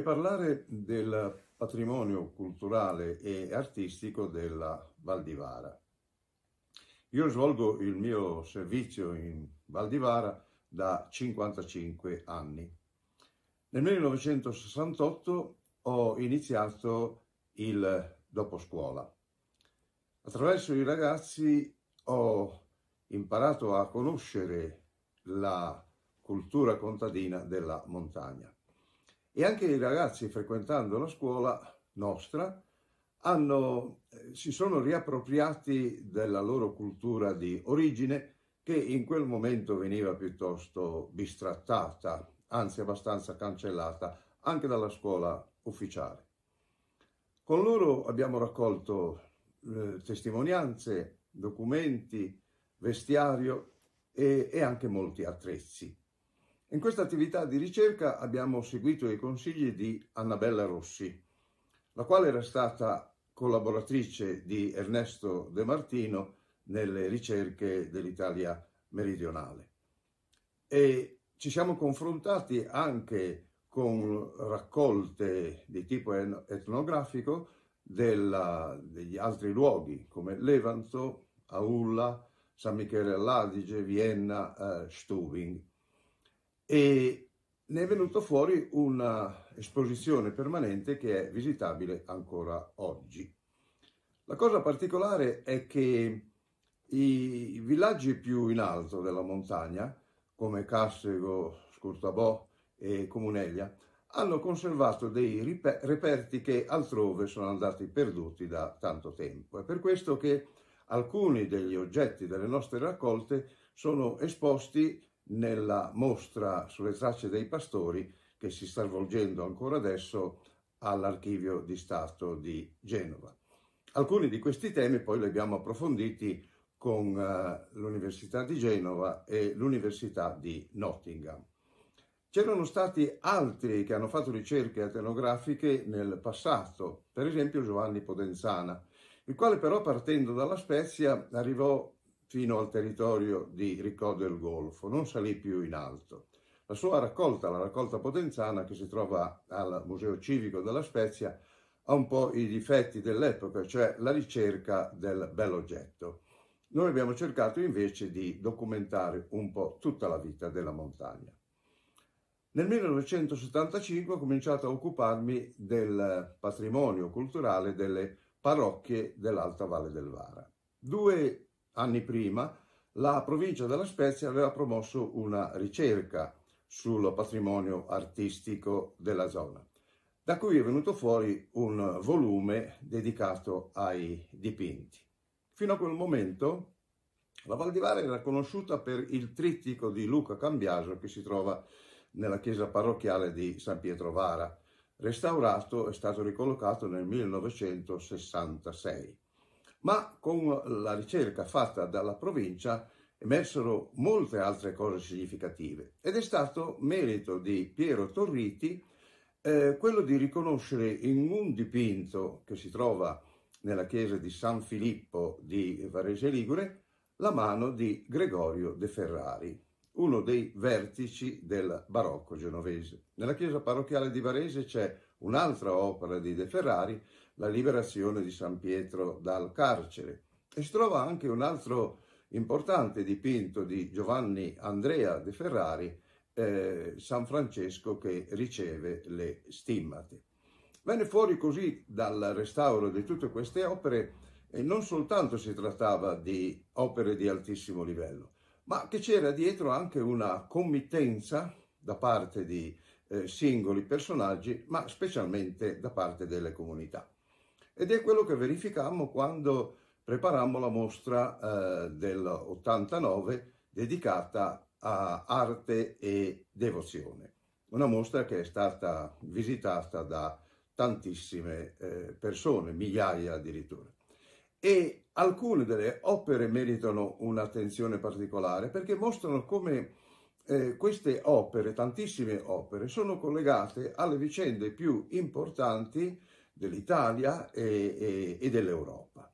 Vorrei parlare del patrimonio culturale e artistico della Val di Vara. Io svolgo il mio servizio in Val di Vara da 55 anni. Nel 1968 ho iniziato il doposcuola. Attraverso i ragazzi ho imparato a conoscere la cultura contadina della montagna e anche i ragazzi frequentando la scuola nostra hanno, eh, si sono riappropriati della loro cultura di origine che in quel momento veniva piuttosto bistrattata, anzi abbastanza cancellata, anche dalla scuola ufficiale. Con loro abbiamo raccolto eh, testimonianze, documenti, vestiario e, e anche molti attrezzi. In questa attività di ricerca abbiamo seguito i consigli di Annabella Rossi, la quale era stata collaboratrice di Ernesto De Martino nelle ricerche dell'Italia meridionale. E ci siamo confrontati anche con raccolte di tipo etnografico della, degli altri luoghi come Levanto, Aulla, San Michele all'Adige, Vienna, eh, Stubing e ne è venuto fuori un'esposizione permanente che è visitabile ancora oggi. La cosa particolare è che i villaggi più in alto della montagna, come Cassego, Scurtabò e Comuneglia, hanno conservato dei reperti che altrove sono andati perduti da tanto tempo. È per questo che alcuni degli oggetti delle nostre raccolte sono esposti nella mostra sulle tracce dei pastori che si sta svolgendo ancora adesso all'Archivio di Stato di Genova. Alcuni di questi temi poi li abbiamo approfonditi con eh, l'Università di Genova e l'Università di Nottingham. C'erano stati altri che hanno fatto ricerche etnografiche nel passato, per esempio Giovanni Podenzana, il quale però partendo dalla Spezia arrivò fino al territorio di Ricò del Golfo, non salì più in alto. La sua raccolta, la raccolta potenzana che si trova al Museo Civico della Spezia, ha un po' i difetti dell'epoca, cioè la ricerca del bell'oggetto. Noi abbiamo cercato invece di documentare un po' tutta la vita della montagna. Nel 1975 ho cominciato a occuparmi del patrimonio culturale delle parrocchie dell'Alta Valle del Vara. Due anni prima, la provincia della Spezia aveva promosso una ricerca sul patrimonio artistico della zona, da cui è venuto fuori un volume dedicato ai dipinti. Fino a quel momento la Val di Vara era conosciuta per il trittico di Luca Cambiaso che si trova nella chiesa parrocchiale di San Pietro Vara, restaurato e stato ricollocato nel 1966 ma con la ricerca fatta dalla provincia emersero molte altre cose significative ed è stato merito di Piero Torriti eh, quello di riconoscere in un dipinto che si trova nella chiesa di San Filippo di Varese Ligure la mano di Gregorio De Ferrari, uno dei vertici del barocco genovese. Nella chiesa parrocchiale di Varese c'è un'altra opera di De Ferrari la liberazione di San Pietro dal carcere. E si trova anche un altro importante dipinto di Giovanni Andrea de Ferrari, eh, San Francesco che riceve le stimmate. Venne fuori così dal restauro di tutte queste opere e non soltanto si trattava di opere di altissimo livello, ma che c'era dietro anche una committenza da parte di eh, singoli personaggi, ma specialmente da parte delle comunità ed è quello che verificammo quando preparammo la mostra eh, dell'89 dedicata a arte e devozione, una mostra che è stata visitata da tantissime eh, persone, migliaia addirittura. E alcune delle opere meritano un'attenzione particolare perché mostrano come eh, queste opere, tantissime opere, sono collegate alle vicende più importanti dell'Italia e, e, e dell'Europa.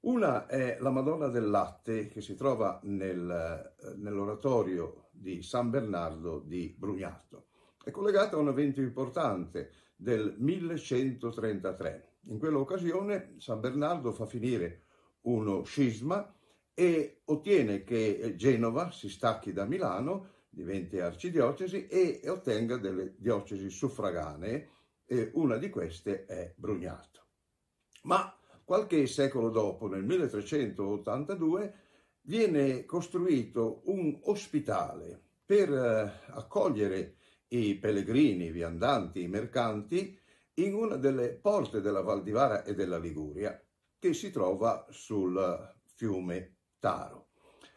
Una è la Madonna del Latte che si trova nel, eh, nell'oratorio di San Bernardo di Brugnato. È collegata a un evento importante del 1133. In quell'occasione San Bernardo fa finire uno scisma e ottiene che Genova si stacchi da Milano, diventi arcidiocesi e ottenga delle diocesi suffraganee e una di queste è Brugnato. Ma qualche secolo dopo, nel 1382, viene costruito un ospitale per eh, accogliere i pellegrini, i viandanti, i mercanti in una delle porte della Valdivara e della Liguria che si trova sul fiume Taro.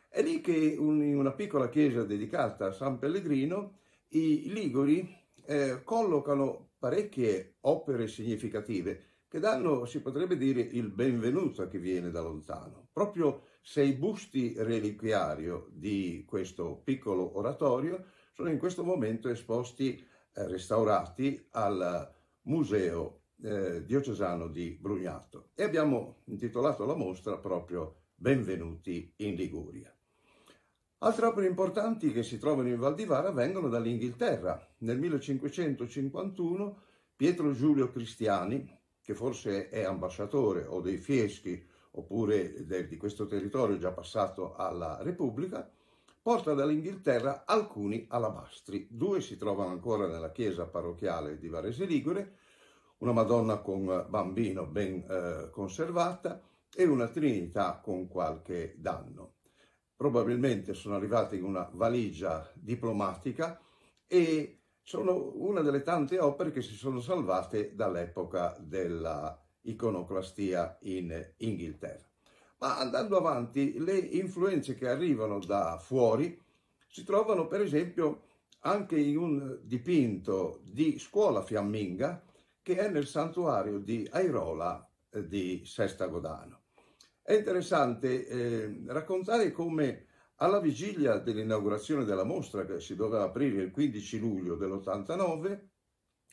È lì che in una piccola chiesa dedicata a San Pellegrino i Liguri eh, collocano parecchie opere significative che danno, si potrebbe dire, il benvenuto a chi viene da lontano. Proprio sei busti reliquiario di questo piccolo oratorio sono in questo momento esposti, eh, restaurati al Museo eh, Diocesano di Brugnato e abbiamo intitolato la mostra proprio Benvenuti in Liguria. Altre opere importanti che si trovano in Valdivara vengono dall'Inghilterra. Nel 1551 Pietro Giulio Cristiani, che forse è ambasciatore o dei Fieschi oppure de, di questo territorio già passato alla Repubblica, porta dall'Inghilterra alcuni alabastri. Due si trovano ancora nella chiesa parrocchiale di Varese Ligure, una Madonna con bambino ben eh, conservata e una Trinità con qualche danno probabilmente sono arrivate in una valigia diplomatica e sono una delle tante opere che si sono salvate dall'epoca dell'iconoclastia in Inghilterra. Ma andando avanti, le influenze che arrivano da fuori si trovano per esempio anche in un dipinto di scuola fiamminga che è nel santuario di Airola eh, di Sesta Godano. È interessante eh, raccontare come alla vigilia dell'inaugurazione della mostra che si doveva aprire il 15 luglio dell'89,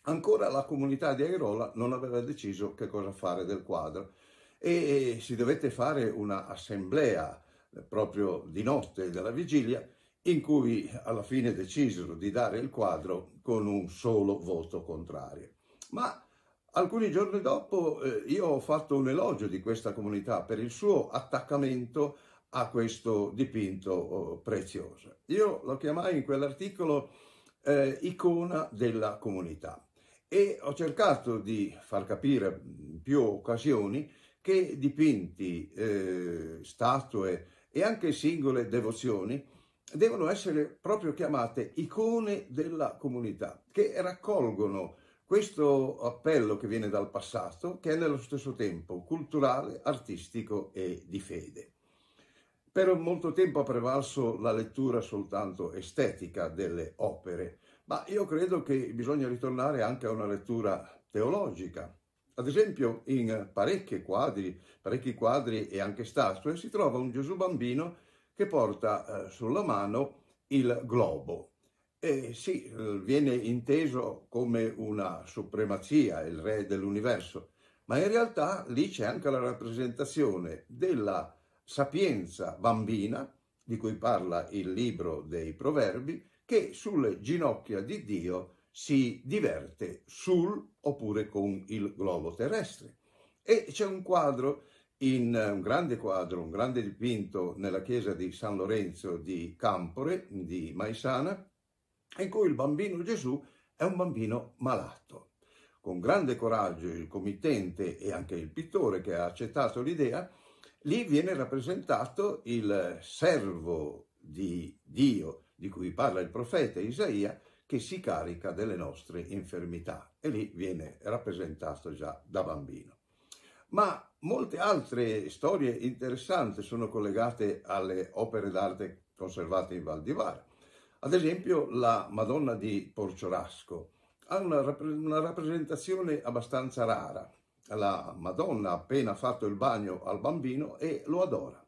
ancora la comunità di Airola non aveva deciso che cosa fare del quadro e si dovette fare un'assemblea eh, proprio di notte della vigilia in cui alla fine decisero di dare il quadro con un solo voto contrario. Ma Alcuni giorni dopo eh, io ho fatto un elogio di questa comunità per il suo attaccamento a questo dipinto oh, prezioso. Io lo chiamai in quell'articolo eh, icona della comunità e ho cercato di far capire in più occasioni che dipinti, eh, statue e anche singole devozioni devono essere proprio chiamate icone della comunità, che raccolgono questo appello che viene dal passato, che è nello stesso tempo culturale, artistico e di fede. Per molto tempo ha prevalso la lettura soltanto estetica delle opere, ma io credo che bisogna ritornare anche a una lettura teologica. Ad esempio, in parecchi quadri, parecchi quadri e anche statue si trova un Gesù bambino che porta eh, sulla mano il globo, eh, sì, eh, viene inteso come una supremazia, il re dell'universo, ma in realtà lì c'è anche la rappresentazione della sapienza bambina, di cui parla il libro dei proverbi, che sulle ginocchia di Dio si diverte sul oppure con il globo terrestre. E c'è un quadro, in, un grande quadro, un grande dipinto nella chiesa di San Lorenzo di Campore, di Maisana, in cui il bambino Gesù è un bambino malato. Con grande coraggio il committente e anche il pittore che ha accettato l'idea, lì viene rappresentato il servo di Dio di cui parla il profeta Isaia che si carica delle nostre infermità e lì viene rappresentato già da bambino. Ma molte altre storie interessanti sono collegate alle opere d'arte conservate in Val di Vara. Ad esempio la Madonna di Porciorasco ha una, una rappresentazione abbastanza rara. La Madonna ha appena fatto il bagno al bambino e lo adora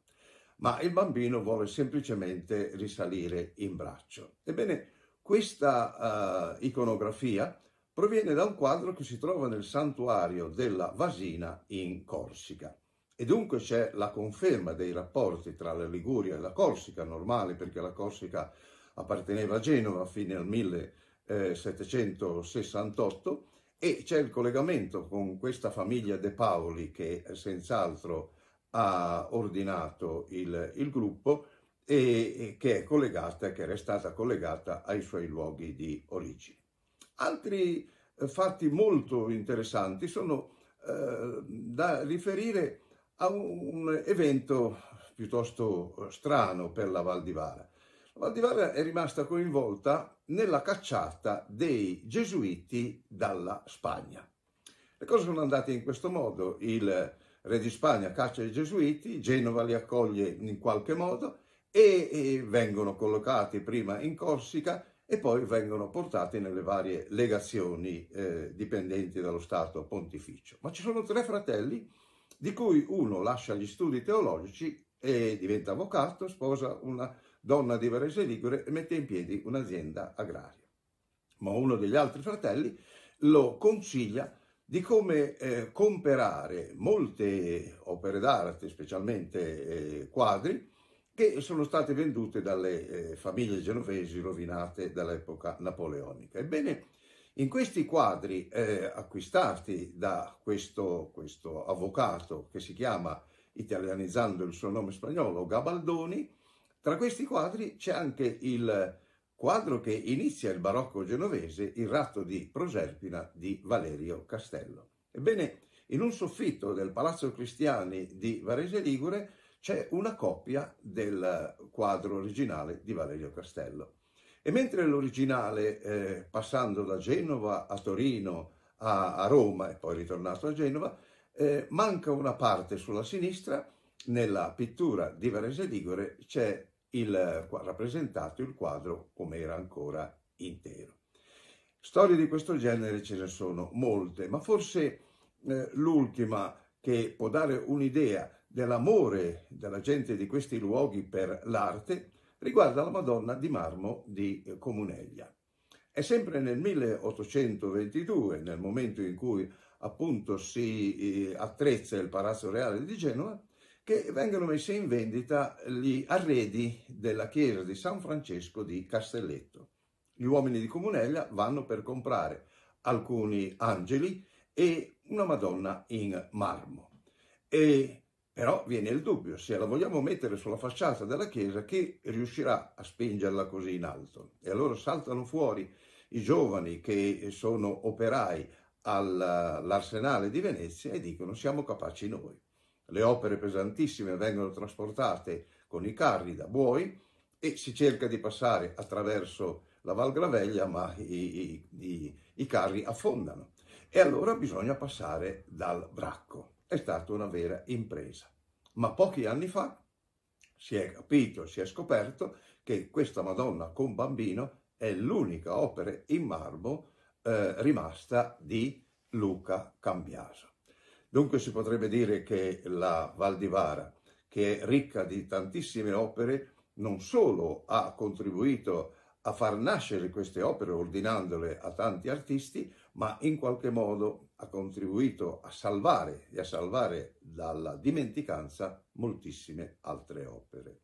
ma il bambino vuole semplicemente risalire in braccio. Ebbene, questa uh, iconografia proviene da un quadro che si trova nel santuario della Vasina in Corsica. E dunque c'è la conferma dei rapporti tra la Liguria e la Corsica, normale perché la Corsica apparteneva a Genova fino al 1768 eh, e c'è il collegamento con questa famiglia De Paoli che senz'altro ha ordinato il, il gruppo e, e che è collegata, che era stata collegata ai suoi luoghi di origine. Altri eh, fatti molto interessanti sono eh, da riferire a un evento piuttosto eh, strano per la Val di Vara. Valdivara è rimasta coinvolta nella cacciata dei gesuiti dalla Spagna. Le cose sono andate in questo modo, il re di Spagna caccia i gesuiti, Genova li accoglie in qualche modo e, e vengono collocati prima in Corsica e poi vengono portati nelle varie legazioni eh, dipendenti dallo Stato pontificio. Ma ci sono tre fratelli, di cui uno lascia gli studi teologici e diventa avvocato, sposa una donna di Varese Ligure, mette in piedi un'azienda agraria. Ma uno degli altri fratelli lo consiglia di come eh, comprare molte opere d'arte, specialmente eh, quadri, che sono state vendute dalle eh, famiglie genovesi rovinate dall'epoca napoleonica. Ebbene, in questi quadri eh, acquistati da questo, questo avvocato che si chiama, italianizzando il suo nome spagnolo, Gabaldoni, tra questi quadri c'è anche il quadro che inizia il barocco genovese, il ratto di Proserpina di Valerio Castello. Ebbene, in un soffitto del Palazzo Cristiani di Varese Ligure c'è una copia del quadro originale di Valerio Castello. E mentre l'originale, eh, passando da Genova a Torino a, a, Roma e poi ritornato a Genova, eh, manca una parte sulla sinistra, nella pittura di Varese Ligure c'è il, rappresentato il quadro come era ancora intero. Storie di questo genere ce ne sono molte, ma forse eh, l'ultima che può dare un'idea dell'amore della gente di questi luoghi per l'arte riguarda la Madonna di marmo di Comuneglia. È sempre nel 1822, nel momento in cui appunto si eh, attrezza il Palazzo Reale di Genova, che vengono messe in vendita gli arredi della chiesa di San Francesco di Castelletto. Gli uomini di Comunella vanno per comprare alcuni angeli e una Madonna in marmo. E però viene il dubbio se la vogliamo mettere sulla facciata della chiesa chi riuscirà a spingerla così in alto. E allora saltano fuori i giovani che sono operai all'arsenale di Venezia e dicono siamo capaci noi le opere pesantissime vengono trasportate con i carri da buoi e si cerca di passare attraverso la Val Graveglia, ma i, i, i carri affondano. E allora bisogna passare dal bracco. È stata una vera impresa. Ma pochi anni fa si è capito, si è scoperto che questa Madonna con bambino è l'unica opera in marmo eh, rimasta di Luca Cambiaso. Dunque si potrebbe dire che la Val di Vara, che è ricca di tantissime opere, non solo ha contribuito a far nascere queste opere ordinandole a tanti artisti, ma in qualche modo ha contribuito a salvare e a salvare dalla dimenticanza moltissime altre opere.